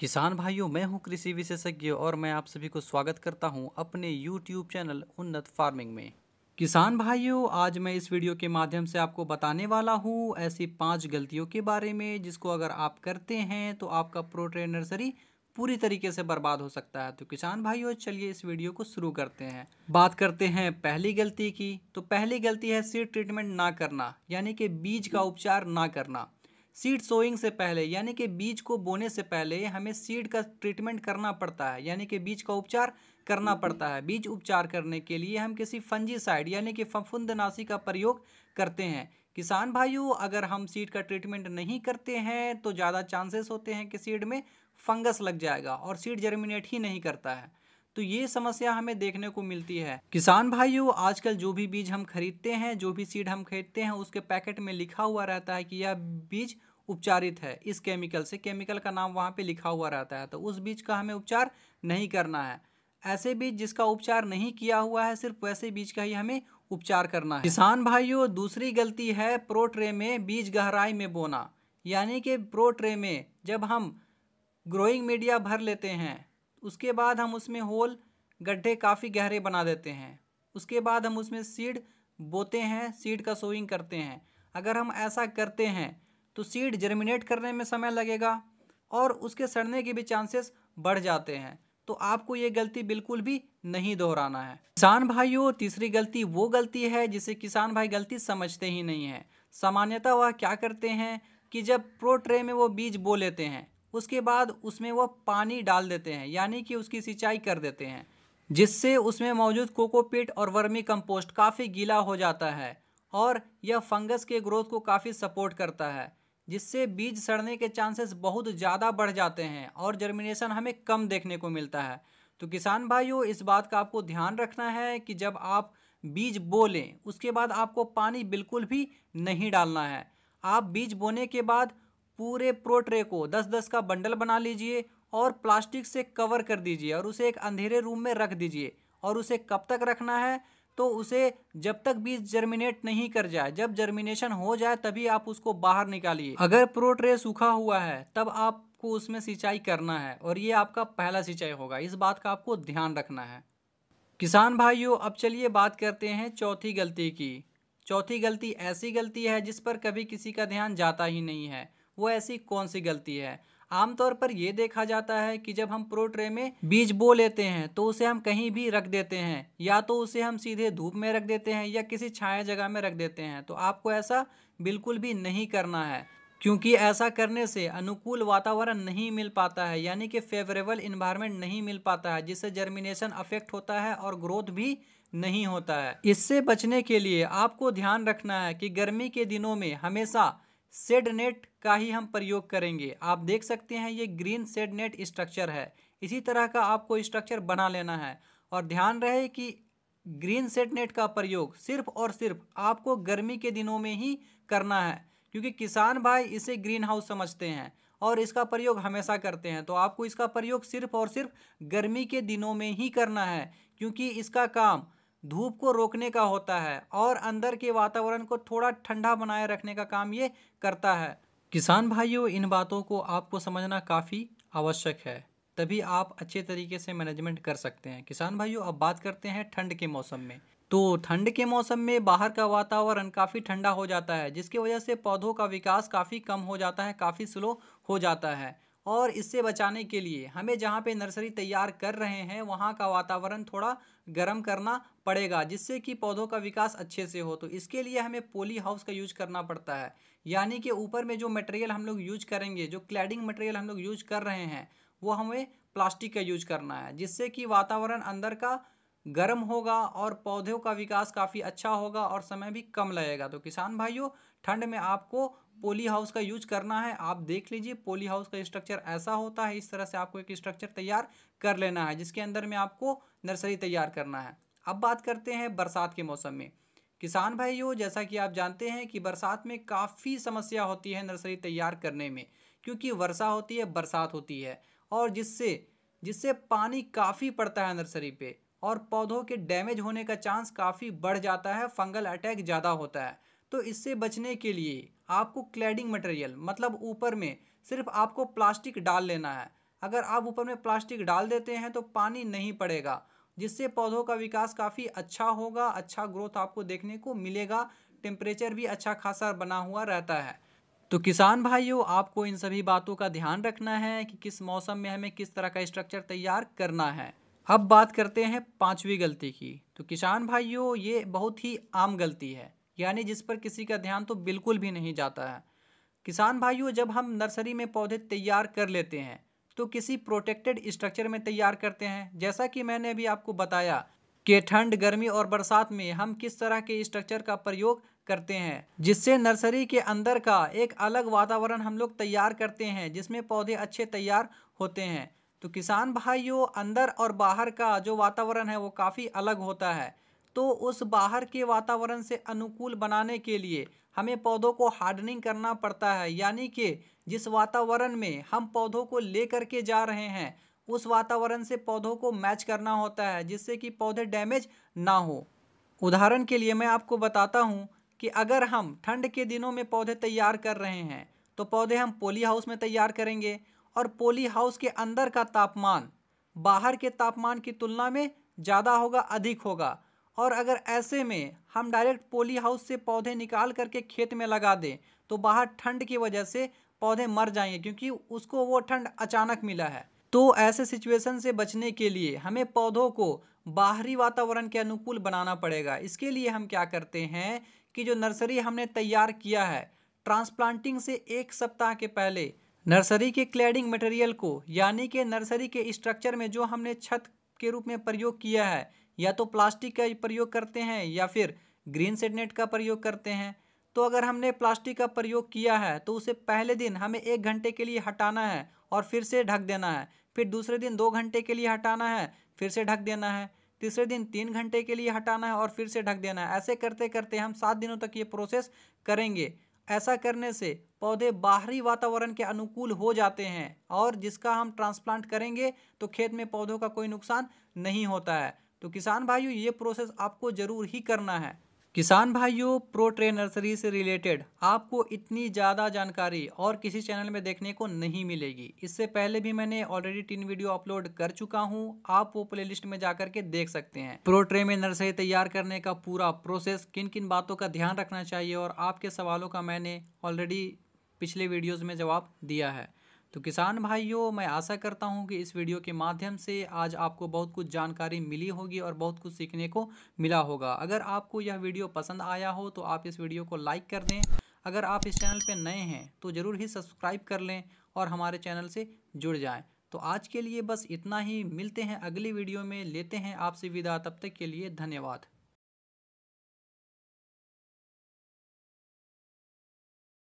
किसान भाइयों मैं हूं कृषि विशेषज्ञ और मैं आप सभी को स्वागत करता हूं अपने YouTube चैनल उन्नत फार्मिंग में किसान भाइयों आज मैं इस वीडियो के माध्यम से आपको बताने वाला हूं ऐसी पांच गलतियों के बारे में जिसको अगर आप करते हैं तो आपका प्रोट्रेन नर्सरी पूरी तरीके से बर्बाद हो सकता है तो किसान भाइयों चलिए इस वीडियो को शुरू करते हैं बात करते हैं पहली गलती की तो पहली गलती है सीड ट्रीटमेंट ना करना यानी कि बीज का उपचार ना करना सीड सोइंग से पहले यानी कि बीज को बोने से पहले हमें सीड का ट्रीटमेंट करना पड़ता है यानी कि बीज का उपचार करना हम्म, हम्म। पड़ता है बीज उपचार करने के लिए हम किसी फंजीसाइड यानी कि फफुंदनाशी का प्रयोग करते हैं किसान भाइयों अगर हम सीड का ट्रीटमेंट नहीं करते हैं तो ज़्यादा चांसेस होते हैं कि सीड में फंगस लग जाएगा और सीड जर्मिनेट ही नहीं करता है तो ये समस्या हमें देखने को मिलती है किसान भाइयों आजकल जो भी बीज हम खरीदते हैं जो भी सीड हम खरीदते हैं उसके पैकेट में लिखा हुआ रहता है कि यह बीज उपचारित है इस केमिकल से केमिकल का नाम वहाँ पे लिखा हुआ रहता है तो उस बीज का हमें उपचार नहीं करना है ऐसे बीज जिसका उपचार नहीं किया हुआ है सिर्फ वैसे बीज का ही हमें उपचार करना है किसान भाइयों दूसरी गलती है प्रोट्रे में बीज गहराई में बोना यानी कि प्रोट्रे में जब हम ग्रोइंग मीडिया भर लेते हैं उसके बाद हम उसमें होल गड्ढे काफ़ी गहरे बना देते हैं उसके बाद हम उसमें सीड बोते हैं सीड का सोइंग करते हैं अगर हम ऐसा करते हैं तो सीड जर्मिनेट करने में समय लगेगा और उसके सड़ने के भी चांसेस बढ़ जाते हैं तो आपको ये गलती बिल्कुल भी नहीं दोहराना है किसान भाइयों तीसरी गलती वो गलती है जिसे किसान भाई गलती समझते ही नहीं है सामान्यतः वह क्या करते हैं कि जब प्रो ट्रे में वो बीज बो लेते हैं उसके बाद उसमें वह पानी डाल देते हैं यानी कि उसकी सिंचाई कर देते हैं जिससे उसमें मौजूद कोकोपीट और वर्मी कंपोस्ट काफ़ी गीला हो जाता है और यह फंगस के ग्रोथ को काफ़ी सपोर्ट करता है जिससे बीज सड़ने के चांसेस बहुत ज़्यादा बढ़ जाते हैं और जर्मिनेशन हमें कम देखने को मिलता है तो किसान भाइयों इस बात का आपको ध्यान रखना है कि जब आप बीज बो लें उसके बाद आपको पानी बिल्कुल भी नहीं डालना है आप बीज बोने के बाद पूरे प्रोट्रे को दस दस का बंडल बना लीजिए और प्लास्टिक से कवर कर दीजिए और उसे एक अंधेरे रूम में रख दीजिए और उसे कब तक रखना है तो उसे जब तक बीज जर्मिनेट नहीं कर जाए जब जर्मिनेशन हो जाए तभी आप उसको बाहर निकालिए अगर प्रोट्रे सूखा हुआ है तब आपको उसमें सिंचाई करना है और ये आपका पहला सिंचाई होगा इस बात का आपको ध्यान रखना है किसान भाइयों अब चलिए बात करते हैं चौथी गलती की चौथी गलती ऐसी गलती है जिस पर कभी किसी का ध्यान जाता ही नहीं है वो ऐसी कौन सी गलती है आमतौर पर यह देखा जाता है कि जब हम प्रो ट्रे में बीज बो लेते हैं तो उसे हम कहीं भी रख देते हैं या तो उसे हम सीधे धूप में रख देते हैं या किसी छाया जगह में रख देते हैं तो आपको ऐसा बिल्कुल भी नहीं करना है क्योंकि ऐसा करने से अनुकूल वातावरण नहीं मिल पाता है यानी कि फेवरेबल इन्वायरमेंट नहीं मिल पाता है जिससे जर्मिनेशन अफेक्ट होता है और ग्रोथ भी नहीं होता है इससे बचने के लिए आपको ध्यान रखना है कि गर्मी के दिनों में हमेशा सेड नेट का ही हम प्रयोग करेंगे आप देख सकते हैं ये ग्रीन सेड नेट स्ट्रक्चर है इसी तरह का आपको स्ट्रक्चर बना लेना है और ध्यान रहे कि ग्रीन सेट नेट का प्रयोग सिर्फ और सिर्फ आपको गर्मी के दिनों में ही करना है क्योंकि किसान भाई इसे ग्रीन हाउस समझते हैं और इसका प्रयोग हमेशा करते हैं तो आपको इसका प्रयोग सिर्फ और सिर्फ गर्मी के दिनों में ही करना है क्योंकि इसका काम धूप को रोकने का होता है और अंदर के वातावरण को थोड़ा ठंडा बनाए रखने का काम ये करता है किसान भाइयों इन बातों को आपको समझना काफ़ी आवश्यक है तभी आप अच्छे तरीके से मैनेजमेंट कर सकते हैं किसान भाइयों अब बात करते हैं ठंड के मौसम में तो ठंड के मौसम में बाहर का वातावरण काफ़ी ठंडा हो जाता है जिसकी वजह से पौधों का विकास काफ़ी कम हो जाता है काफ़ी स्लो हो जाता है और इससे बचाने के लिए हमें जहाँ पे नर्सरी तैयार कर रहे हैं वहाँ का वातावरण थोड़ा गर्म करना पड़ेगा जिससे कि पौधों का विकास अच्छे से हो तो इसके लिए हमें पोली हाउस का यूज करना पड़ता है यानी कि ऊपर में जो मटेरियल हम लोग यूज करेंगे जो क्लैडिंग मटेरियल हम लोग यूज कर रहे हैं वो हमें प्लास्टिक का यूज करना है जिससे कि वातावरण अंदर का गर्म होगा और पौधों का विकास काफ़ी अच्छा होगा और समय भी कम लगेगा तो किसान भाइयों ठंड में आपको पोली हाउस का यूज करना है आप देख लीजिए पोली हाउस का स्ट्रक्चर ऐसा होता है इस तरह से आपको एक स्ट्रक्चर तैयार कर लेना है जिसके अंदर में आपको नर्सरी तैयार करना है अब बात करते हैं बरसात के मौसम में किसान भाइयों जैसा कि आप जानते हैं कि बरसात में काफ़ी समस्या होती है नर्सरी तैयार करने में क्योंकि वर्षा होती है बरसात होती है और जिससे जिससे पानी काफ़ी पड़ता है नर्सरी पे और पौधों के डैमेज होने का चांस काफ़ी बढ़ जाता है फंगल अटैक ज़्यादा होता है तो इससे बचने के लिए आपको क्लैडिंग मटेरियल मतलब ऊपर में सिर्फ आपको प्लास्टिक डाल लेना है अगर आप ऊपर में प्लास्टिक डाल देते हैं तो पानी नहीं पड़ेगा जिससे पौधों का विकास काफ़ी अच्छा होगा अच्छा ग्रोथ आपको देखने को मिलेगा टेम्परेचर भी अच्छा खासा बना हुआ रहता है तो किसान भाइयों आपको इन सभी बातों का ध्यान रखना है कि किस मौसम में हमें किस तरह का स्ट्रक्चर तैयार करना है अब बात करते हैं पांचवी गलती की तो किसान भाइयों ये बहुत ही आम गलती है यानी जिस पर किसी का ध्यान तो बिल्कुल भी नहीं जाता है किसान भाइयों जब हम नर्सरी में पौधे तैयार कर लेते हैं तो किसी प्रोटेक्टेड स्ट्रक्चर में तैयार करते हैं जैसा कि मैंने अभी आपको बताया कि ठंड गर्मी और बरसात में हम किस तरह के स्ट्रक्चर का प्रयोग करते हैं जिससे नर्सरी के अंदर का एक अलग वातावरण हम लोग तैयार करते हैं जिसमें पौधे अच्छे तैयार होते हैं तो किसान भाइयों अंदर और बाहर का जो वातावरण है वो काफ़ी अलग होता है तो उस बाहर के वातावरण से अनुकूल बनाने के लिए हमें पौधों को हार्डनिंग करना पड़ता है यानी कि जिस वातावरण में हम पौधों को ले करके जा रहे हैं उस वातावरण से पौधों को मैच करना होता है जिससे कि पौधे डैमेज ना हो उदाहरण के लिए मैं आपको बताता हूँ कि अगर हम ठंड के दिनों में पौधे तैयार कर रहे हैं तो पौधे हम पोली हाउस में तैयार करेंगे और पोली हाउस के अंदर का तापमान बाहर के तापमान की तुलना में ज़्यादा होगा अधिक होगा और अगर ऐसे में हम डायरेक्ट पोली हाउस से पौधे निकाल करके खेत में लगा दें तो बाहर ठंड की वजह से पौधे मर जाएंगे क्योंकि उसको वो ठंड अचानक मिला है तो ऐसे सिचुएशन से बचने के लिए हमें पौधों को बाहरी वातावरण के अनुकूल बनाना पड़ेगा इसके लिए हम क्या करते हैं कि जो नर्सरी हमने तैयार किया है ट्रांसप्लांटिंग से एक सप्ताह के पहले नर्सरी के क्लैडिंग मटेरियल को यानी कि नर्सरी के स्ट्रक्चर में जो हमने छत के रूप में प्रयोग किया है या तो प्लास्टिक का प्रयोग करते हैं या फिर ग्रीन सेडनेट का प्रयोग करते हैं तो अगर हमने प्लास्टिक का प्रयोग किया है तो उसे पहले दिन हमें एक घंटे के लिए हटाना है और फिर से ढक देना है फिर दूसरे दिन दो घंटे के लिए हटाना है फिर से ढक देना है तीसरे दिन तीन घंटे के लिए हटाना है और फिर से ढक देना है ऐसे करते करते हम सात दिनों तक ये प्रोसेस करेंगे ऐसा करने से पौधे बाहरी वातावरण के अनुकूल हो जाते हैं और जिसका हम ट्रांसप्लांट करेंगे तो खेत में पौधों का कोई नुकसान नहीं होता है तो किसान भाइयों ये प्रोसेस आपको ज़रूर ही करना है किसान भाइयों प्रो ट्रे नर्सरी से रिलेटेड आपको इतनी ज़्यादा जानकारी और किसी चैनल में देखने को नहीं मिलेगी इससे पहले भी मैंने ऑलरेडी तीन वीडियो अपलोड कर चुका हूँ आप वो प्लेलिस्ट में जा के देख सकते हैं प्रो ट्रे में नर्सरी तैयार करने का पूरा प्रोसेस किन किन बातों का ध्यान रखना चाहिए और आपके सवालों का मैंने ऑलरेडी पिछले वीडियोज़ में जवाब दिया है तो किसान भाइयों मैं आशा करता हूं कि इस वीडियो के माध्यम से आज आपको बहुत कुछ जानकारी मिली होगी और बहुत कुछ सीखने को मिला होगा अगर आपको यह वीडियो पसंद आया हो तो आप इस वीडियो को लाइक कर दें अगर आप इस चैनल पर नए हैं तो ज़रूर ही सब्सक्राइब कर लें और हमारे चैनल से जुड़ जाएँ तो आज के लिए बस इतना ही मिलते हैं अगली वीडियो में लेते हैं आपसे विदा तब तक के लिए धन्यवाद